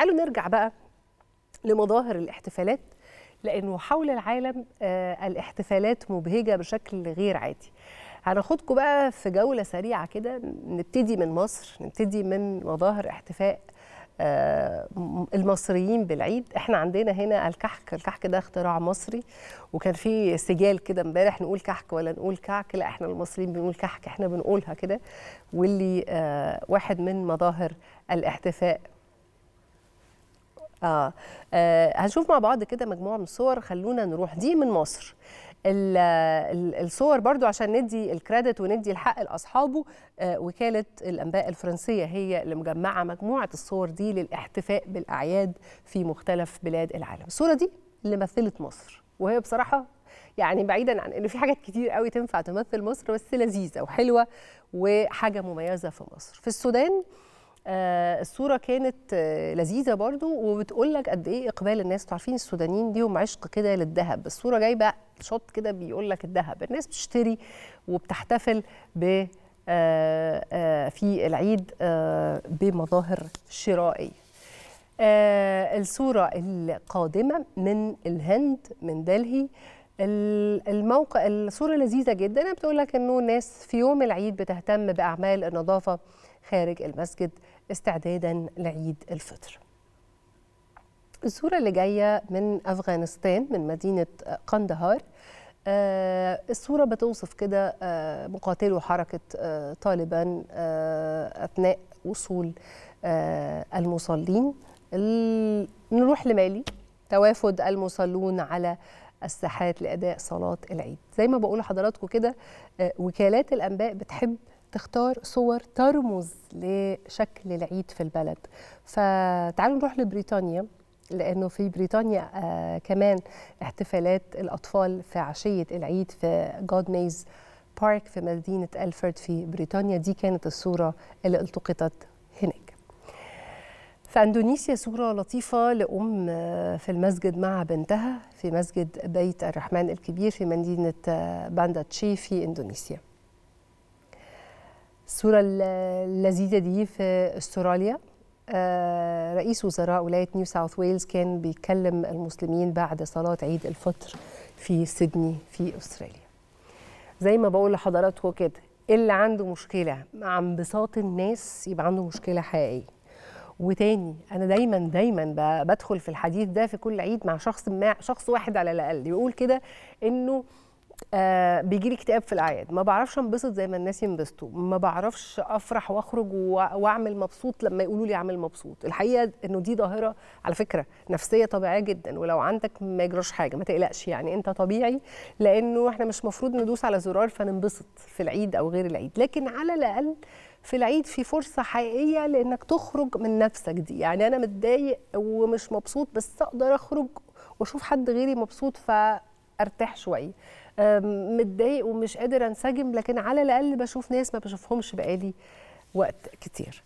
تعالوا نرجع بقى لمظاهر الاحتفالات لانه حول العالم آه، الاحتفالات مبهجه بشكل غير عادي هناخدكم بقى في جوله سريعه كده نبتدي من مصر نبتدي من مظاهر احتفاء آه، المصريين بالعيد احنا عندنا هنا الكحك الكحك ده اختراع مصري وكان في سجال كده امبارح نقول كحك ولا نقول كعك لا احنا المصريين بنقول كحك احنا بنقولها كده واللي آه، واحد من مظاهر الاحتفاء آه. آه هنشوف مع بعض كده مجموعه من الصور خلونا نروح دي من مصر الصور برضو عشان ندي الكريدت وندي الحق لاصحابه آه، وكاله الانباء الفرنسيه هي اللي مجمعه مجموعه الصور دي للاحتفاء بالاعياد في مختلف بلاد العالم الصوره دي اللي مثلت مصر وهي بصراحه يعني بعيدا عن ان في حاجات كتير قوي تنفع تمثل مصر بس لذيذه وحلوه وحاجه مميزه في مصر في السودان آه، الصوره كانت آه، لذيذه برضو وبتقول لك قد ايه اقبال الناس عارفين السودانيين ليهم عشق كده للذهب الصوره جايبه شوت كده بيقول لك الذهب الناس بتشتري وبتحتفل ب آه، في العيد بمظاهر شرائيه الصورة القادمة من الهند من دلهي الموقع الصوره لذيذه جدا بتقول لك انه الناس في يوم العيد بتهتم باعمال النظافه خارج المسجد استعدادا لعيد الفطر الصورة اللي جاية من أفغانستان من مدينة قندهار آه، الصورة بتوصف كده آه، مقاتلو حركة آه، طالبان أثناء وصول المصلين نروح لمالي توافد المصلون على الساحات لاداء صلاه العيد زي ما بقول لحضراتكم كده آه، وكالات الانباء بتحب تختار صور ترمز لشكل العيد في البلد فتعالوا نروح لبريطانيا لانه في بريطانيا آه كمان احتفالات الاطفال في عشيه العيد في جود بارك في مدينه الفرد في بريطانيا دي كانت الصوره اللي التقطت في أندونيسيا صورة لطيفة لأم آه، في المسجد مع بنتها في مسجد بيت الرحمن الكبير في مدينة آه، باندا تشي في إندونيسيا الصورة اللذيذة دي في أستراليا آه، رئيس وزراء ولاية نيو ساوث ويلز كان بيكلم المسلمين بعد صلاة عيد الفطر في سيدني في أستراليا زي ما بقول لحضراتكم كده اللي عنده مشكلة مع انبساط الناس يبقى عنده مشكلة حقيقية وتاني انا دايما دايما بدخل في الحديث ده في كل عيد مع شخص ما شخص واحد على الاقل يقول كده انه آه بيجي لي اكتئاب في الاعياد ما بعرفش انبسط زي ما الناس ينبسطوا ما بعرفش افرح واخرج واعمل مبسوط لما يقولوا لي اعمل مبسوط الحقيقه انه دي ظاهره على فكره نفسيه طبيعيه جدا ولو عندك ما يجراش حاجه ما تقلقش يعني انت طبيعي لانه احنا مش مفروض ندوس على زرار فننبسط في العيد او غير العيد لكن على الاقل في العيد في فرصة حقيقية لأنك تخرج من نفسك دي يعني أنا متضايق ومش مبسوط بس أقدر أخرج وأشوف حد غيري مبسوط فأرتاح شوية متضايق ومش قادر انسجم لكن على الاقل بشوف ناس ما بشوفهمش بقالي وقت كتير